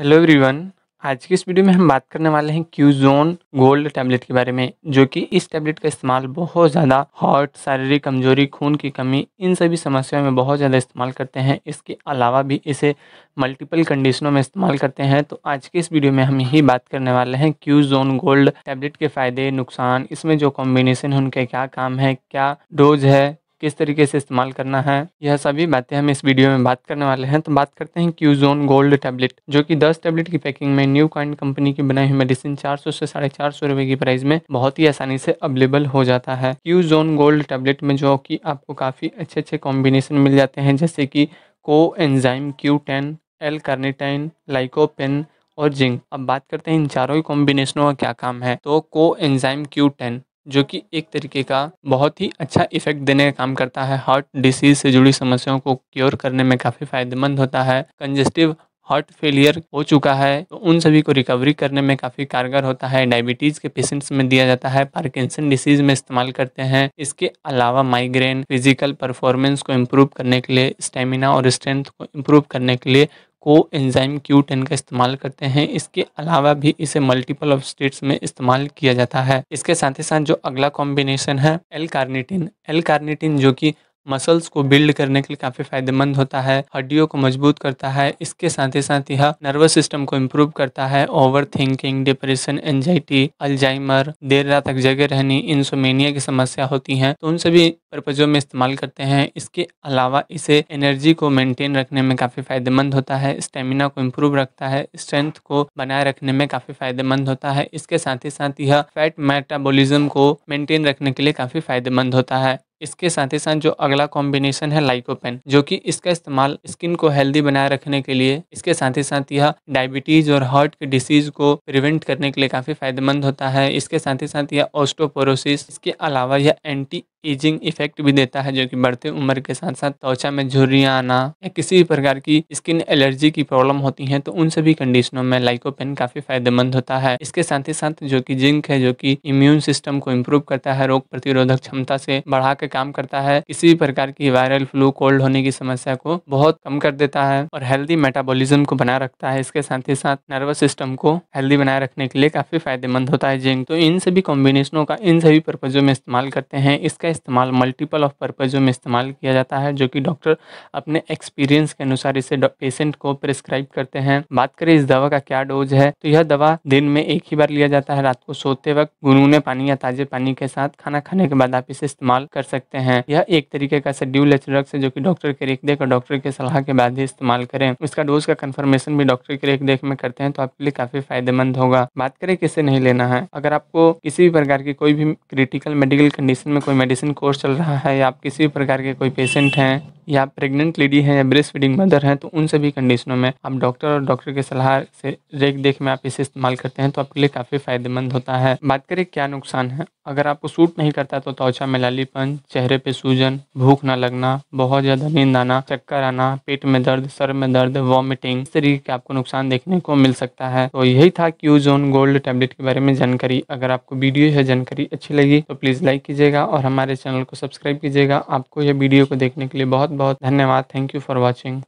hello everyone आज की इस वीडियो में हम बात करने वाले हैं क्यूजोन गोल्ड टैबलेट के बारे में जो कि इस टैबलेट का इस्तेमाल बहुत ज़्यादा हार्ट शारीरिक कमजोरी खून की कमी इन सभी समस्याओं में बहुत ज़्यादा इस्तेमाल करते हैं इसके अलावा भी इसे मल्टीपल कंडीशनों में इस्तेमाल करते हैं तो आज की इस वीडियो में हम यही बात करने वाले हैं क्यूजोन गोल्ड टैबलेट के फ़ायदे नुकसान इसमें जो कॉम्बिनेशन है उनके क्या काम है क्या डोज है किस तरीके से इस्तेमाल करना है यह सभी बातें हम इस वीडियो में बात करने वाले हैं तो बात करते हैं क्यूजोन गोल्ड टैबलेट जो कि 10 टैबलेट की पैकिंग में न्यू काइंड कंपनी की बनाई हुई मेडिसिन 400 से साढ़े चार सौ रुपए की प्राइस में बहुत ही आसानी से अवेलेबल हो जाता है क्यूजोन गोल्ड टैबलेट में जो की आपको काफ़ी अच्छे अच्छे कॉम्बिनेशन मिल जाते हैं जैसे की को enzyme Q ten L carnitine lycopene और जिंक अब बात करते हैं इन चारों ही कॉम्बिनेशनों का क्या काम है तो को एंजाइम क्यू टेन जो कि एक तरीके का बहुत ही अच्छा इफेक्ट देने का काम करता है हार्ट डिसीज से जुड़ी समस्याओं को क्योर करने में काफ़ी फायदेमंद होता है कंजेस्टिव हार्ट फेलियर हो चुका है तो उन सभी को रिकवरी करने में काफ़ी कारगर होता है डायबिटीज़ के पेशेंट्स में दिया जाता है पार्किंसन डिसीज में इस्तेमाल करते हैं इसके अलावा माइग्रेन फिजिकल परफॉर्मेंस को इम्प्रूव करने के लिए स्टेमिना और स्ट्रेंथ को इम्प्रूव करने के लिए को एंजाइम क्यू टेन का इस्तेमाल करते हैं इसके अलावा भी इसे मल्टीपल ऑफ स्टेट्स में इस्तेमाल किया जाता है इसके साथ ही साथ जो अगला कॉम्बिनेशन है एल कार्निटिन एल कार्निटिन जो कि मसल्स को बिल्ड करने के लिए काफ़ी फायदेमंद होता है हड्डियों को मजबूत करता है इसके साथ ही साथ यह नर्वस सिस्टम को इम्प्रूव करता है overthinking depression anxiety Alzheimer देर रात तक जगह रहनी इंसोमेनिया की समस्या होती है तो उन सभी पर्पजों में इस्तेमाल करते हैं इसके अलावा इसे एनर्जी को मेंटेन रखने में काफ़ी फायदेमंद होता है स्टेमिना को इम्प्रूव रखता है स्ट्रेंथ को बनाए रखने में काफ़ी फायदेमंद होता है इसके साथ ही साथ यह फैट मेटाबोलिज्म को मेंटेन रखने के लिए काफ़ी फायदेमंद होता है इसके साथ ही साथ जो अगला कॉम्बिनेशन है लाइकोपेन जो कि इसका इस्तेमाल स्किन को हेल्दी बनाए रखने के लिए इसके साथ ही साथ यह डायबिटीज और हार्ट के डिसीज को प्रिवेंट करने के लिए काफ़ी फायदेमंद होता है इसके साथ ही साथ यह ऑस्टोपोरोसिस इसके अलावा यह एंटी एजिंग इफेक्ट भी देता है जो कि बढ़ते उम्र के साथ साथ त्वचा में झुर्रियाँ आना या किसी भी प्रकार की स्किन एलर्जी की प्रॉब्लम होती है तो उन सभी कंडीशनों में लाइकोपेन काफ़ी फायदेमंद होता है इसके साथ ही साथ जो कि जिंक है जो कि इम्यून सिस्टम को इम्प्रूव करता है रोग प्रतिरोधक क्षमता से बढ़ा के काम करता है किसी भी प्रकार की वायरल फ्लू कोल्ड होने की समस्या को बहुत कम कर देता है और हेल्दी मेटाबॉलिज्म को बनाए रखता है इसके साथ ही साथ नर्वस सिस्टम को हेल्दी बनाए रखने के लिए काफ़ी फायदेमंद होता है जिंक तो इन सभी कॉम्बिनेशनों का इन सभी पर्पज़ों में इस्तेमाल करते हैं इसका इस्तेमाल मल्टीपल ऑफ पर्पज़ों में इस्तेमाल किया जाता है जो कि डॉक्टर अपने एक्सपीरियंस के अनुसार इसे पेशेंट को प्रिस्क्राइब करते हैं बात करें इस दवा का क्या डोज है तो यह दवा दिन में एक ही बार लिया जाता है रात को सोते वक्त गुनगुने पानी या ताजे पानी के साथ खाना खाने के बाद आप इसे इस्तेमाल कर सकते सकते हैं यह एक तरीके का शेड्यूल है ड्रग्स है जो कि डॉक्टर के रेख देख और डॉक्टर के सलाह के बाद ही इस्तेमाल करें इसका डोज का कंफर्मेशन भी डॉक्टर के रेख देख में करते हैं तो आपके लिए काफी फायदेमंद होगा बात करें किसे नहीं लेना है अगर आपको किसी भी प्रकार की कोई भी क्रिटिकल मेडिकल कंडीशन में कोई मेडिसिन कोर्स चल रहा है या आप किसी भी प्रकार के कोई पेशेंट हैं या प्रेग्नेंट लेडी है या ब्रेस्ट फीडिंग मदर है तो उन सभी कंडीशनों में आप डॉक्टर और डॉक्टर के सलाह से रेख देख में आप इसे इस्तेमाल करते हैं तो आपके लिए काफ़ी फायदेमंद होता है बात करें क्या नुकसान है अगर आपको सूट नहीं करता तो त्वचा में लालीपन चेहरे पे सूजन भूख ना लगना बहुत ज़्यादा नींद आना चक्कर आना पेट में दर्द सर में दर्द वॉमिटिंग इस तरीके के आपको नुकसान देखने को मिल सकता है तो यही था क्यू जोन गोल्ड टैबलेट के बारे में जानकारी अगर आपको वीडियो यह जानकारी अच्छी लगी तो प्लीज़ लाइक कीजिएगा और हमारे चैनल को सब्सक्राइब कीजिएगा आपको यह वीडियो को देखने के लिए बहुत बहुत धन्यवाद थैंक यू फॉर वॉचिंग